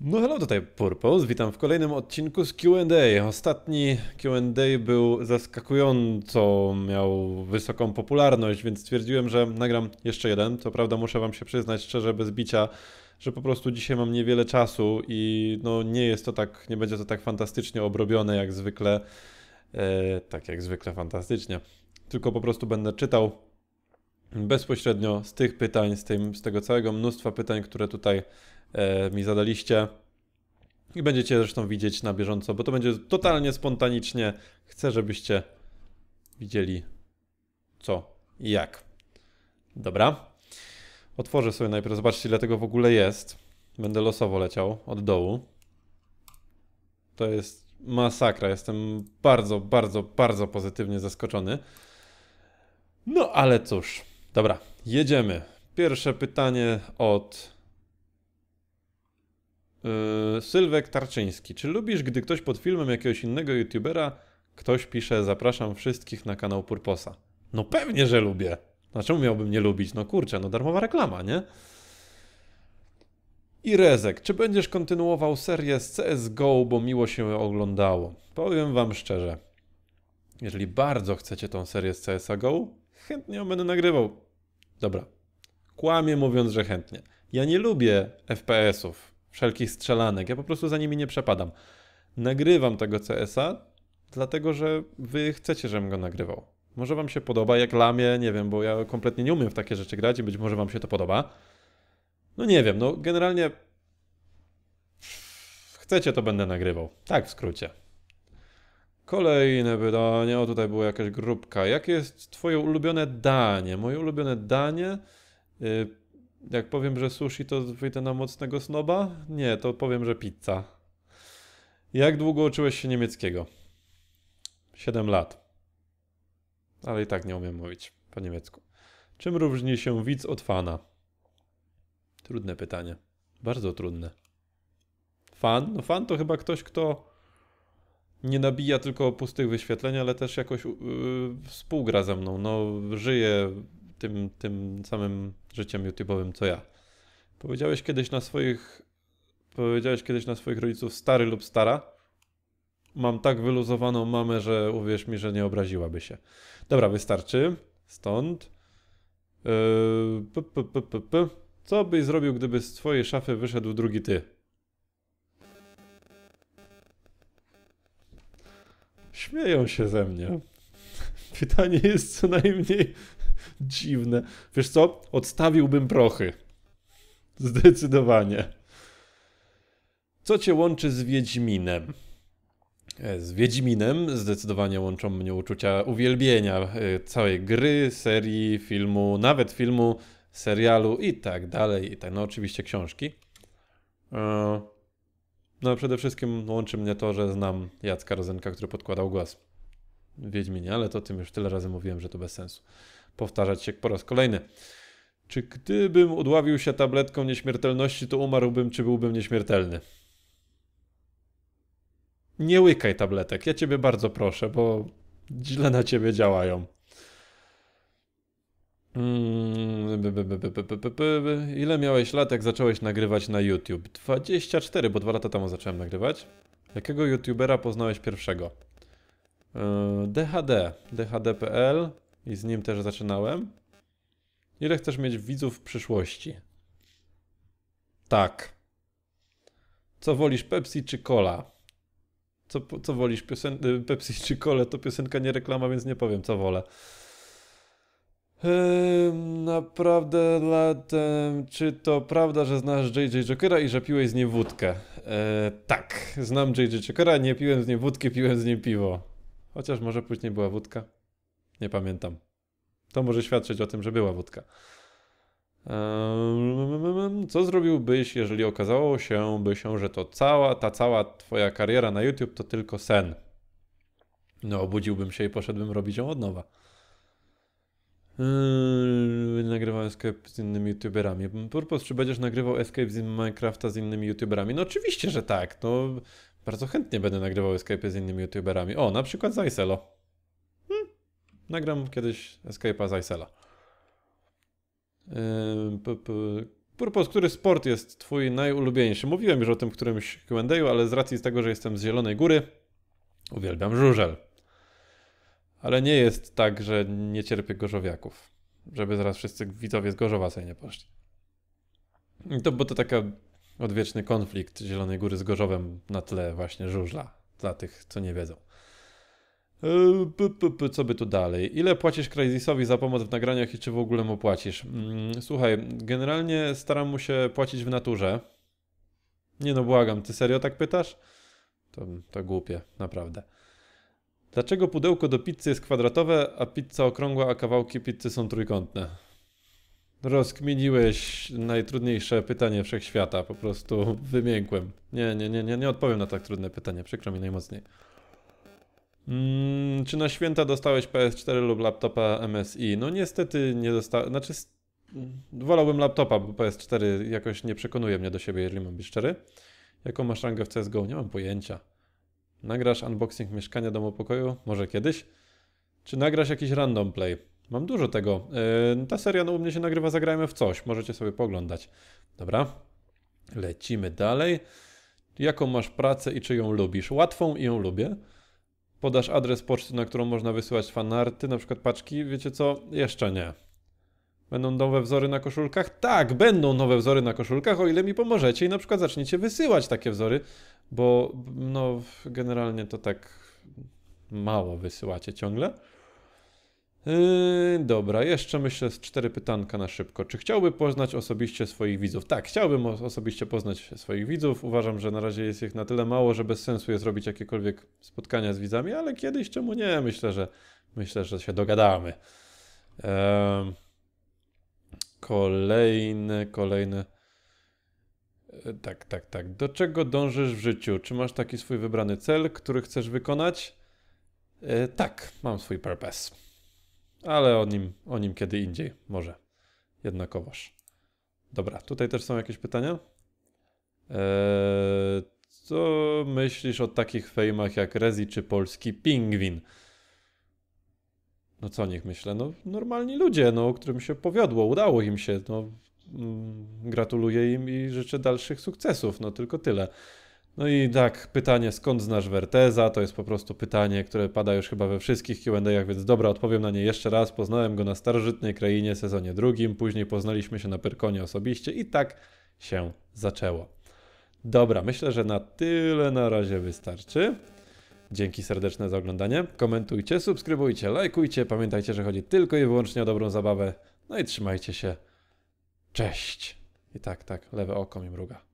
No hello, tutaj Purpose, witam w kolejnym odcinku z Q&A. Ostatni Q&A był zaskakująco, miał wysoką popularność, więc stwierdziłem, że nagram jeszcze jeden. Co prawda muszę wam się przyznać szczerze, bez bicia, że po prostu dzisiaj mam niewiele czasu i no nie jest to tak, nie będzie to tak fantastycznie obrobione jak zwykle. E, tak jak zwykle fantastycznie. Tylko po prostu będę czytał bezpośrednio z tych pytań, z, tym, z tego całego mnóstwa pytań, które tutaj e, mi zadaliście. I będziecie zresztą widzieć na bieżąco, bo to będzie totalnie spontanicznie. Chcę, żebyście widzieli co i jak. Dobra. Otworzę sobie najpierw, zobaczcie ile tego w ogóle jest. Będę losowo leciał od dołu. To jest masakra. Jestem bardzo, bardzo, bardzo pozytywnie zaskoczony. No ale cóż. Dobra, jedziemy. Pierwsze pytanie od yy, Sylwek Tarczyński. Czy lubisz, gdy ktoś pod filmem jakiegoś innego youtubera ktoś pisze zapraszam wszystkich na kanał Purposa? No pewnie, że lubię. Dlaczego no miałbym nie lubić? No kurczę, no darmowa reklama, nie? I Rezek, czy będziesz kontynuował serię z CSGO, bo miło się oglądało? Powiem wam szczerze, jeżeli bardzo chcecie tą serię z CSGO, chętnie ją będę nagrywał. Dobra. Kłamie mówiąc, że chętnie. Ja nie lubię FPS-ów, wszelkich strzelanek. Ja po prostu za nimi nie przepadam. Nagrywam tego CS-a, dlatego że wy chcecie, żebym go nagrywał. Może wam się podoba, jak lamię, nie wiem, bo ja kompletnie nie umiem w takie rzeczy grać i być może wam się to podoba. No nie wiem, no generalnie chcecie, to będę nagrywał. Tak w skrócie. Kolejne pytanie. O, tutaj była jakaś grupka. Jakie jest twoje ulubione danie? Moje ulubione danie... Y, jak powiem, że sushi, to wyjdę na mocnego snoba? Nie, to powiem, że pizza. Jak długo uczyłeś się niemieckiego? 7 lat. Ale i tak nie umiem mówić po niemiecku. Czym różni się widz od fana? Trudne pytanie. Bardzo trudne. Fan? No fan to chyba ktoś, kto nie nabija tylko pustych wyświetleń, ale też jakoś yy, współgra ze mną. No, żyje tym, tym samym życiem YouTube'owym co ja. Powiedziałeś kiedyś na swoich powiedziałeś kiedyś na swoich rodziców stary lub stara. Mam tak wyluzowaną mamę, że uwierz mi, że nie obraziłaby się. Dobra, wystarczy. Stąd. Yy, p, p, p, p, p. Co byś zrobił, gdyby z twojej szafy wyszedł drugi ty? śmieją się ze mnie. Pytanie jest co najmniej dziwne. Wiesz co? Odstawiłbym prochy. Zdecydowanie. Co cię łączy z Wiedźminem? E, z Wiedźminem zdecydowanie łączą mnie uczucia uwielbienia e, całej gry, serii, filmu, nawet filmu, serialu i tak dalej. I tak, no oczywiście książki. E, no przede wszystkim łączy mnie to, że znam Jacka Rozenka, który podkładał głos Wiedźminie, ale to tym już tyle razy mówiłem, że to bez sensu. Powtarzać się po raz kolejny. Czy gdybym udławił się tabletką nieśmiertelności, to umarłbym, czy byłbym nieśmiertelny? Nie łykaj tabletek, ja ciebie bardzo proszę, bo źle na ciebie działają. Ile miałeś lat, jak zacząłeś nagrywać na YouTube? 24, bo dwa lata temu zacząłem nagrywać. Jakiego YouTubera poznałeś pierwszego? E, DHD, DHD.pl i z nim też zaczynałem. Ile chcesz mieć widzów w przyszłości? Tak. Co wolisz, Pepsi czy Cola? Co, co wolisz, piosen- y, Pepsi czy Cola? To piosenka nie reklama, więc nie powiem, co wolę. Ehm, naprawdę latem, czy to prawda, że znasz JJ Jokera i że piłeś z niej wódkę? Eee, tak, znam JJ Jokera, nie piłem z niej wódki, piłem z niej piwo. Chociaż może później była wódka. Nie pamiętam. To może świadczyć o tym, że była wódka. Ehm, co zrobiłbyś, jeżeli okazało się, by się, że to cała, ta cała twoja kariera na YouTube to tylko sen? No, obudziłbym się i poszedłbym robić ją od nowa. Yy, nagrywał Escape z innymi youtuberami. Purpose, czy będziesz nagrywał Escape z Minecrafta z innymi youtuberami? No oczywiście, że tak. No, bardzo chętnie będę nagrywał Escape z innymi youtuberami. O, na przykład z Iselo. Hm. Nagram kiedyś Escape'a z Isela. Yy, Purpos, który sport jest twój najulubieńszy? Mówiłem już o tym w którymś Q&A, ale z racji tego, że jestem z Zielonej Góry, uwielbiam żużel. Ale nie jest tak, że nie cierpię gorzowiaków. Żeby zaraz wszyscy widzowie z Gorzowa sobie nie poszli. I to, bo to taka odwieczny konflikt Zielonej Góry z Gorzowem na tle właśnie żużla. Dla tych, co nie wiedzą. E, co by tu dalej? Ile płacisz Crazysowi za pomoc w nagraniach i czy w ogóle mu płacisz? Mm, słuchaj, generalnie staram mu się płacić w naturze. Nie no, błagam, ty serio tak pytasz? To, to głupie, naprawdę. Dlaczego pudełko do pizzy jest kwadratowe, a pizza okrągła, a kawałki pizzy są trójkątne? Rozkminiłeś najtrudniejsze pytanie wszechświata, po prostu wymiękłem. Nie, nie, nie, nie, nie odpowiem na tak trudne pytanie, przykro mi najmocniej. Mm, czy na święta dostałeś PS4 lub laptopa MSI? No niestety nie dostałem, znaczy wolałbym laptopa, bo PS4 jakoś nie przekonuje mnie do siebie, jeżeli mam być szczery. Jaką masz rangę w CSGO? Nie mam pojęcia. Nagrasz unboxing mieszkania domu pokoju? Może kiedyś? Czy nagrasz jakiś random play? Mam dużo tego. Yy, ta seria no, u mnie się nagrywa Zagrajmy w coś. Możecie sobie poglądać. Dobra. Lecimy dalej. Jaką masz pracę i czy ją lubisz? Łatwą i ją lubię. Podasz adres poczty, na którą można wysyłać fanarty, na przykład paczki. Wiecie co? Jeszcze nie. Będą nowe wzory na koszulkach? Tak, będą nowe wzory na koszulkach, o ile mi pomożecie i na przykład zaczniecie wysyłać takie wzory bo no, generalnie to tak mało wysyłacie ciągle. Yy, dobra, jeszcze myślę z cztery pytanka na szybko. Czy chciałby poznać osobiście swoich widzów? Tak, chciałbym osobiście poznać swoich widzów. Uważam, że na razie jest ich na tyle mało, że bez sensu jest zrobić jakiekolwiek spotkania z widzami, ale kiedyś czemu nie? Myślę, że myślę, że się dogadamy. kolejne, ehm, kolejne. E, tak, tak, tak. Do czego dążysz w życiu? Czy masz taki swój wybrany cel, który chcesz wykonać? E, tak, mam swój purpose. Ale o nim, o nim kiedy indziej, może. Jednakowoż. Dobra, tutaj też są jakieś pytania? E, co myślisz o takich fejmach jak Rezi czy polski Pingwin? No co o nich myślę? No normalni ludzie, no, którym się powiodło, udało im się. No, Mm, gratuluję im i życzę dalszych sukcesów, no tylko tyle. No i tak, pytanie skąd znasz Werteza, to jest po prostu pytanie, które pada już chyba we wszystkich Q&A'ach, więc dobra, odpowiem na nie jeszcze raz. Poznałem go na starożytnej krainie sezonie drugim, później poznaliśmy się na Perkonie osobiście i tak się zaczęło. Dobra, myślę, że na tyle na razie wystarczy. Dzięki serdeczne za oglądanie. Komentujcie, subskrybujcie, lajkujcie. Pamiętajcie, że chodzi tylko i wyłącznie o dobrą zabawę. No i trzymajcie się. Cześć. I tak, tak, lewe oko mi mruga.